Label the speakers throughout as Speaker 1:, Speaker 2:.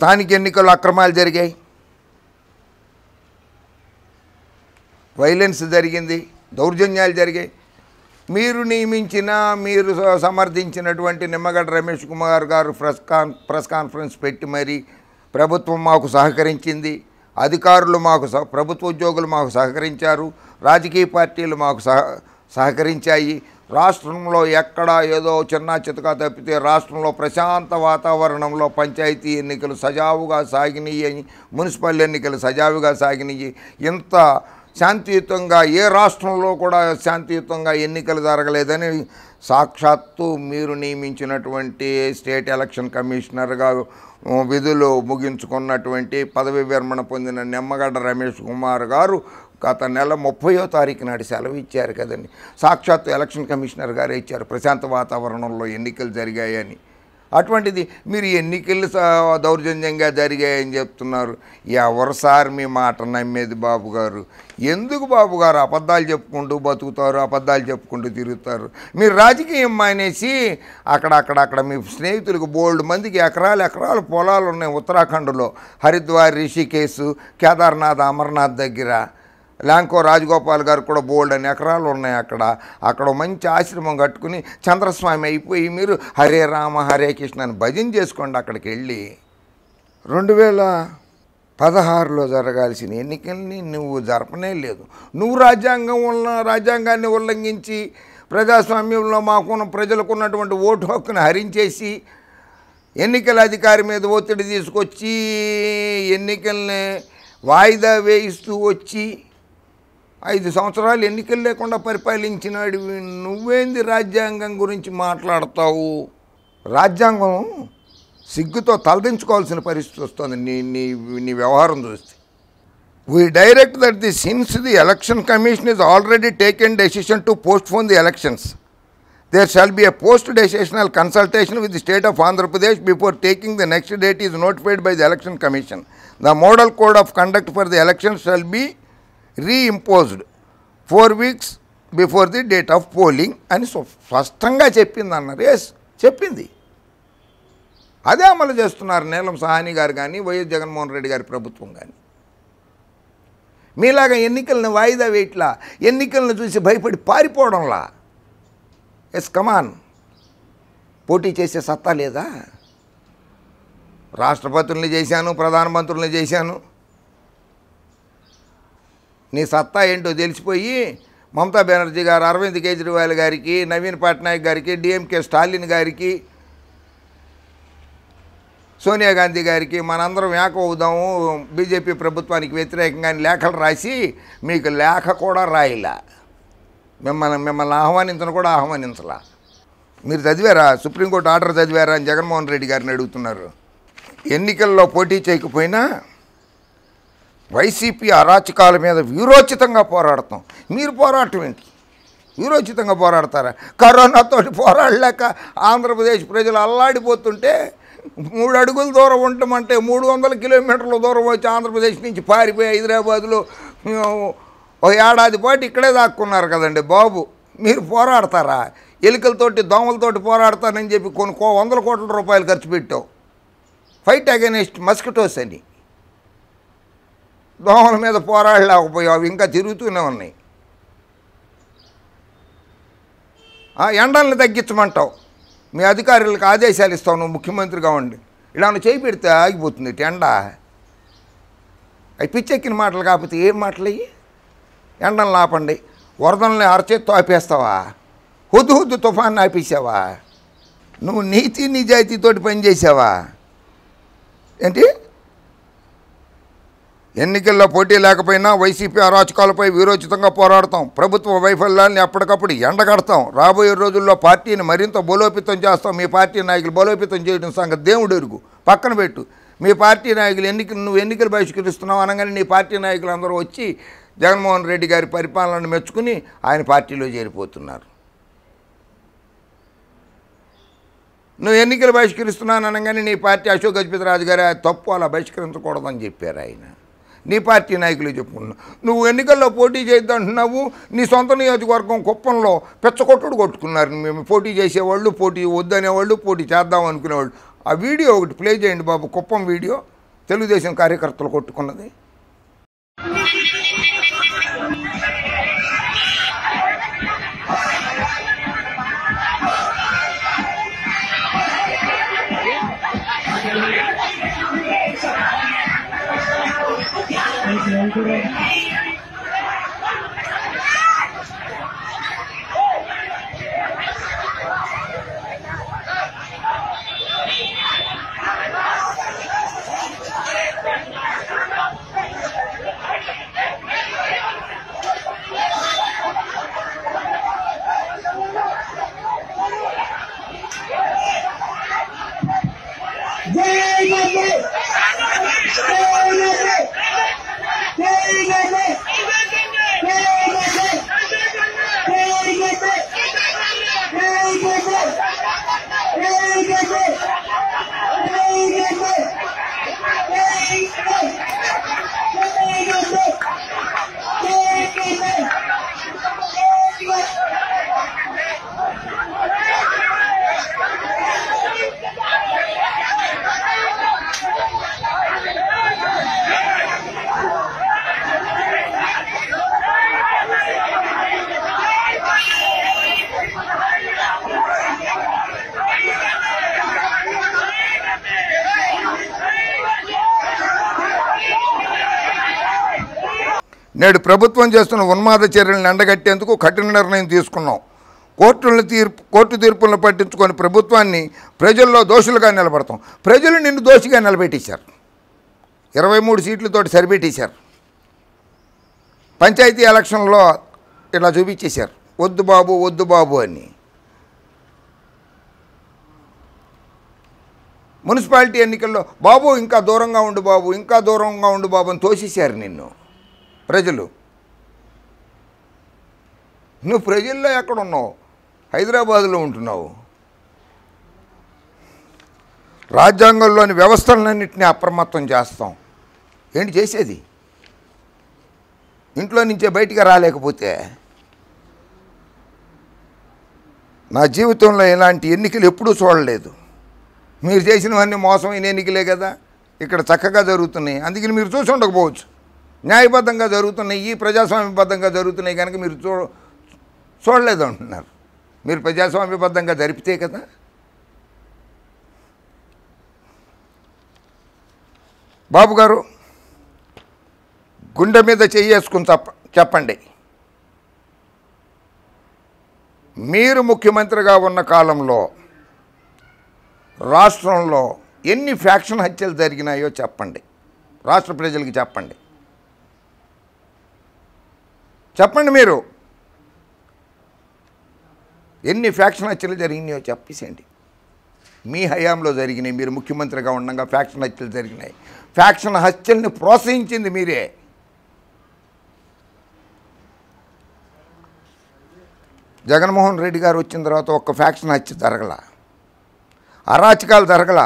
Speaker 1: స్థానిక ఎన్నికల్లో అక్రమాలు జరిగాయి వైలెన్స్ జరిగింది దౌర్జన్యాలు జరిగాయి మీరు నియమించిన మీరు సమర్థించినటువంటి నిమ్మగడ్డ రమేష్ కుమార్ గారు ప్రెస్ కాన్ ప్రెస్ కాన్ఫరెన్స్ పెట్టి మరి ప్రభుత్వం మాకు సహకరించింది అధికారులు మాకు ప్రభుత్వ ఉద్యోగులు మాకు సహకరించారు రాజకీయ పార్టీలు మాకు సహకరించాయి రాష్ట్రంలో ఎక్కడ ఏదో చిన్న చితక తప్పితే రాష్ట్రంలో ప్రశాంత వాతావరణంలో పంచాయతీ ఎన్నికలు సజావుగా సాగినాయి మున్సిపల్ ఎన్నికలు సజావుగా సాగినాయి ఇంత శాంతియుతంగా ఏ రాష్ట్రంలో కూడా శాంతియుతంగా ఎన్నికలు జరగలేదని సాక్షాత్తు మీరు నియమించినటువంటి స్టేట్ ఎలక్షన్ కమిషనర్గా విధులు ముగించుకున్నటువంటి పదవి విరమణ పొందిన నిమ్మగడ్డ రమేష్ కుమార్ గారు గత నెల ముప్పయో తారీఖు నాడు సెలవు ఇచ్చారు కదండి సాక్షాత్తు ఎలక్షన్ కమిషనర్ గారే ఇచ్చారు ప్రశాంత వాతావరణంలో ఎన్నికలు జరిగాయని అటువంటిది మీరు ఎన్నికలు దౌర్జన్యంగా జరిగాయని చెప్తున్నారు ఎవరు సార్ మీ మాట నమ్మేది బాబు గారు ఎందుకు బాబు గారు అబద్ధాలు చెప్పుకుంటూ బతుకుతారు అబద్ధాలు చెప్పుకుంటూ తిరుగుతారు మీరు రాజకీయం మానేసి అక్కడక్కడక్కడ మీ స్నేహితులకు బోల్డ్ మందికి ఎకరాలు ఎకరాలు పొలాలు ఉన్నాయి ఉత్తరాఖండ్లో హరిద్వార్ రిషికేశు కేదార్నాథ్ అమర్నాథ్ దగ్గర ల్యాంకో రాజగోపాల్ గారు కూడా బోల్డ్ అని ఎకరాలు ఉన్నాయి అక్కడ అక్కడ మంచి ఆశ్రమం కట్టుకుని చంద్రస్వామి అయిపోయి మీరు హరే రామ హరే కృష్ణ అని భజన చేసుకోండి అక్కడికి వెళ్ళి రెండు వేల పదహారులో జరగాల్సిన ఎన్నికల్ని నువ్వు జరపనే లేదు నువ్వు రాజ్యాంగం ఉన్న రాజ్యాంగాన్ని ఉల్లంఘించి ప్రజాస్వామ్యంలో మాకున్న ప్రజలకు ఉన్నటువంటి ఓటు హక్కును హరించేసి ఎన్నికల అధికారి మీద ఒత్తిడి తీసుకొచ్చి ఎన్నికల్ని వాయిదా వేయిస్తూ వచ్చి ఐదు సంవత్సరాలు ఎన్నికలు లేకుండా పరిపాలించినాడు నువ్వేంది రాజ్యాంగం గురించి మాట్లాడతావు రాజ్యాంగం సిగ్గుతో తలదించుకోవాల్సిన పరిస్థితి వస్తుంది నీ నీ నీ వ్యవహారం చూస్తే we direct that the since the election commission is already taken decision to postpone the elections there shall be a post decisional consultation with the state of Andhra Pradesh before taking the next date is notified by the election commission the model code of conduct for the election shall be reimposed four weeks before the date of polling అని స్పష్టంగా చెప్పింది అన్నారు yes చెప్పింది అదే అమలు చేస్తున్నారు నీలం సహాని గారు కానీ వైఎస్ జగన్మోహన్ రెడ్డి గారి ప్రభుత్వం కానీ మీలాగా ఎన్నికలను వాయిదా వేయట్లా ఎన్నికలను చూసి భయపడి పారిపోవడంలా ఎస్ కమాన్ పోటీ చేసే సత్తా లేదా రాష్ట్రపతుల్ని చేశాను ప్రధానమంత్రుల్ని చేశాను నీ సత్తా ఏంటో తెలిసిపోయి మమతా బెనర్జీ గారు అరవింద్ కేజ్రీవాల్ గారికి నవీన్ పట్నాయక్ గారికి డిఎంకే స్టాలిన్ గారికి సోనియా గాంధీ గారికి మనందరం ఏకవుదాము బీజేపీ ప్రభుత్వానికి వ్యతిరేకంగా లేఖలు రాసి మీకు లేఖ కూడా రాయలా మిమ్మల్ని మిమ్మల్ని ఆహ్వానించను కూడా ఆహ్వానించలా మీరు చదివారా సుప్రీంకోర్టు ఆర్డర్ చదివారా అని జగన్మోహన్ రెడ్డి గారిని అడుగుతున్నారు ఎన్నికల్లో పోటీ చేయకపోయినా వైసీపీ అరాచకాల మీద వీరోచితంగా పోరాడతాం మీరు పోరాటం ఏంటి వీరోచితంగా పోరాడతారా కరోనాతో పోరాడలేక ఆంధ్రప్రదేశ్ ప్రజలు అల్లాడిపోతుంటే మూడు అడుగుల దూరం ఉండమంటే మూడు వందల కిలోమీటర్ల దూరం వచ్చి ఆంధ్రప్రదేశ్ నుంచి పారిపోయి హైదరాబాద్లో ఒక ఏడాది పాటు ఇక్కడే దాక్కున్నారు కదండి బాబు మీరు పోరాడతారా ఎలుకలతోటి దోమలతోటి పోరాడతానని చెప్పి కొన్ని వందల కోట్ల రూపాయలు ఖర్చు పెట్టావు ఫైట్ అగెనిస్ట్ మస్కిటోస్ అని దోమల మీద పోరాడలేకపోయావు అవి ఇంకా తిరుగుతూనే ఉన్నాయి ఎండల్ని తగ్గించమంటావు మీ అధికారులకు ఆదేశాలు ఇస్తావు నువ్వు ముఖ్యమంత్రిగా ఉండి ఇలా నువ్వు చేయిపెడితే ఆగిపోతుంది ఎండ అవి పిచ్చెక్కిన మాటలు కాకపోతే ఏం మాటలు అయ్యి ఎండలు ఆపండి వరదల్ని అరచేత్తో ఆపేస్తావా హుద్దు హుద్దు తుఫాన్ని ఆపేసావా నువ్వు నీతి నిజాయితీతో పనిచేసావా ఏంటి ఎన్నికల్లో పోటీ లేకపోయినా వైసీపీ అరాచకాలపై వీరోచితంగా పోరాడతాం ప్రభుత్వ వైఫల్యాన్ని అప్పటికప్పుడు ఎండగడతాం రాబోయే రోజుల్లో పార్టీని మరింత బలోపేతం చేస్తాం మీ పార్టీ నాయకులు బలోపేతం చేయడం సంగతి దేవుడు ఎరుగు పక్కన పెట్టు మీ పార్టీ నాయకులు ఎన్నికలు నువ్వు ఎన్నికలు బహిష్కరిస్తున్నావు అనగానే నీ పార్టీ నాయకులు అందరూ వచ్చి జగన్మోహన్ రెడ్డి గారి పరిపాలనను మెచ్చుకుని ఆయన పార్టీలో చేరిపోతున్నారు నువ్వు ఎన్నికలు బహిష్కరిస్తున్నాను అనగానే నీ పార్టీ అశోక్ గజపతి రాజు గారు తప్పు అలా బహిష్కరించకూడదని చెప్పారు ఆయన నీ పార్టీ నాయకులు చెప్పుకున్నావు నువ్వు ఎన్నికల్లో పోటీ చేద్దంటున్నావు నీ సొంత నియోజకవర్గం కుప్పంలో పెచ్చకొట్టుడు కొట్టుకున్నారు మేము పోటీ చేసేవాళ్ళు పోటీ వద్దనేవాళ్ళు పోటీ చేద్దాం అనుకునేవాళ్ళు ఆ వీడియో ఒకటి ప్లే చేయండి బాబు కుప్పం వీడియో తెలుగుదేశం కార్యకర్తలు కొట్టుకున్నది నేడు ప్రభుత్వం చేస్తున్న ఉన్మాద చర్యలను ఎండగట్టేందుకు కఠిన నిర్ణయం తీసుకున్నాం కోర్టుల తీర్పు కోర్టు తీర్పులను పట్టించుకొని ప్రభుత్వాన్ని ప్రజల్లో దోషులుగా నిలబడతాం ప్రజలు నిన్ను దోషిగా నిలబెట్టేశారు ఇరవై మూడు సీట్లతో సరిపెట్టేశారు పంచాయతీ ఎలక్షన్లో ఇలా చూపించేశారు వద్దు బాబు వద్దు బాబు అని మున్సిపాలిటీ ఎన్నికల్లో బాబు ఇంకా దూరంగా ఉండు బాబు ఇంకా దూరంగా ఉండు బాబు అని తోసేశారు నిన్ను ప్రజలు నువ్వు ప్రజల్లో ఎక్కడున్నావు హైదరాబాదులో ఉంటున్నావు రాజ్యాంగంలోని వ్యవస్థలన్నింటినీ అప్రమత్తం చేస్తాం ఏంటి చేసేది ఇంట్లో నుంచే బయటికి రాలేకపోతే నా జీవితంలో ఇలాంటి ఎన్నికలు ఎప్పుడూ చూడలేదు మీరు చేసినవన్నీ మోసమైన ఎన్నికలే కదా ఇక్కడ చక్కగా జరుగుతున్నాయి అందుకని మీరు చూసి ఉండకపోవచ్చు న్యాయబద్ధంగా జరుగుతున్నాయి ఈ ప్రజాస్వామ్యబద్ధంగా జరుగుతున్నాయి కనుక మీరు చూ చూడలేదు అంటున్నారు మీరు ప్రజాస్వామ్యబద్ధంగా జరిపితే కదా బాబు గారు గుండె మీద చేసుకుని చెప్ప చెప్పండి మీరు ముఖ్యమంత్రిగా ఉన్న కాలంలో రాష్ట్రంలో ఎన్ని ఫ్యాక్షన్ హత్యలు జరిగినాయో చెప్పండి రాష్ట్ర ప్రజలకి చెప్పండి చెప్పండి మీరు ఎన్ని ఫ్యాక్షన్ హత్యలు జరిగినాయో చెప్పేసేయండి మీ హయాంలో జరిగినాయి మీరు ముఖ్యమంత్రిగా ఉండగా ఫ్యాక్షన్ హత్యలు జరిగినాయి ఫ్యాక్షన్ హత్యల్ని ప్రోత్సహించింది మీరే జగన్మోహన్ రెడ్డి గారు వచ్చిన తర్వాత ఒక్క ఫ్యాక్షన్ హత్య జరగల అరాచకాలు జరగల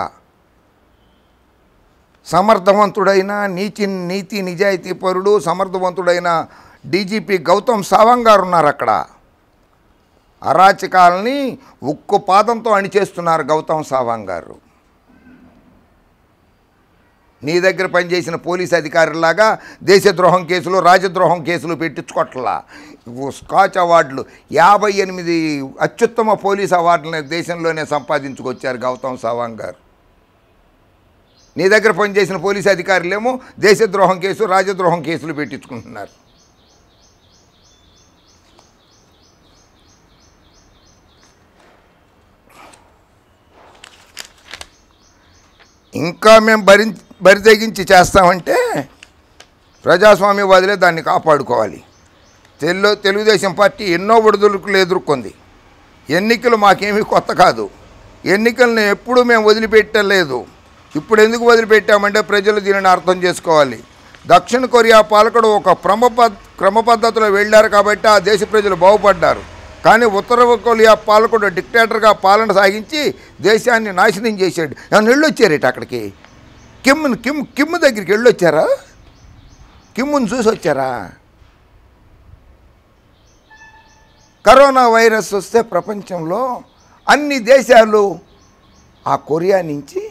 Speaker 1: సమర్థవంతుడైన నీచి నీతి నిజాయితీ పరుడు సమర్థవంతుడైన డీజీపీ గౌతమ్ సావంగ్ గారు ఉన్నారు అక్కడ అరాచకాలని ఉక్కు పాదంతో అణిచేస్తున్నారు గౌతమ్ సావంగ్ గారు నీ దగ్గర పనిచేసిన పోలీస్ అధికారులాగా దేశద్రోహం కేసులు రాజద్రోహం కేసులు పెట్టించుకోవట్లా స్కాచ్ అవార్డులు యాభై ఎనిమిది అత్యుత్తమ పోలీస్ అవార్డులను దేశంలోనే సంపాదించుకొచ్చారు గౌతమ్ సవాంగ్ గారు నీ దగ్గర పనిచేసిన పోలీస్ అధికారులేమో దేశద్రోహం కేసు రాజద్రోహం కేసులు పెట్టించుకుంటున్నారు ఇంకా మేము భరి బరి తెగించి చేస్తామంటే ప్రజాస్వామ్యవాదులే దాన్ని కాపాడుకోవాలి తెలు తెలుగుదేశం పార్టీ ఎన్నో విడుదలకులు ఎదుర్కొంది ఎన్నికలు మాకేమీ కొత్త కాదు ఎన్నికలను ఎప్పుడూ మేము వదిలిపెట్టలేదు ఇప్పుడు ఎందుకు వదిలిపెట్టామంటే ప్రజలు దీనిని అర్థం చేసుకోవాలి దక్షిణ కొరియా పాలకుడు ఒక క్రమ క్రమ పద్ధతిలో వెళ్ళారు కాబట్టి ఆ దేశ ప్రజలు బాగుపడ్డారు కానీ ఉత్తర కొలియా పాలకుడు డిక్టేటర్గా పాలన సాగించి దేశాన్ని నాశనం చేశాడు ఏమన్నా వెళ్ళొచ్చారేట అక్కడికి కిమ్ను కిమ్ కిమ్ దగ్గరికి వెళ్ళొచ్చారా కిమ్ముని చూసి వచ్చారా కరోనా వైరస్ వస్తే ప్రపంచంలో అన్ని దేశాలు ఆ కొరియా నుంచి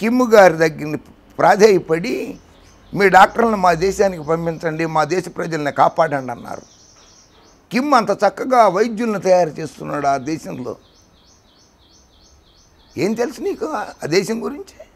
Speaker 1: కిమ్ గారి దగ్గర ప్రాధేయపడి మీ డాక్టర్లను మా దేశానికి పంపించండి మా దేశ ప్రజల్ని కాపాడండి అన్నారు కిమ్ అంత చక్కగా వైద్యులను తయారు చేస్తున్నాడు ఆ దేశంలో ఏం తెలుసు నీకు ఆ దేశం గురించి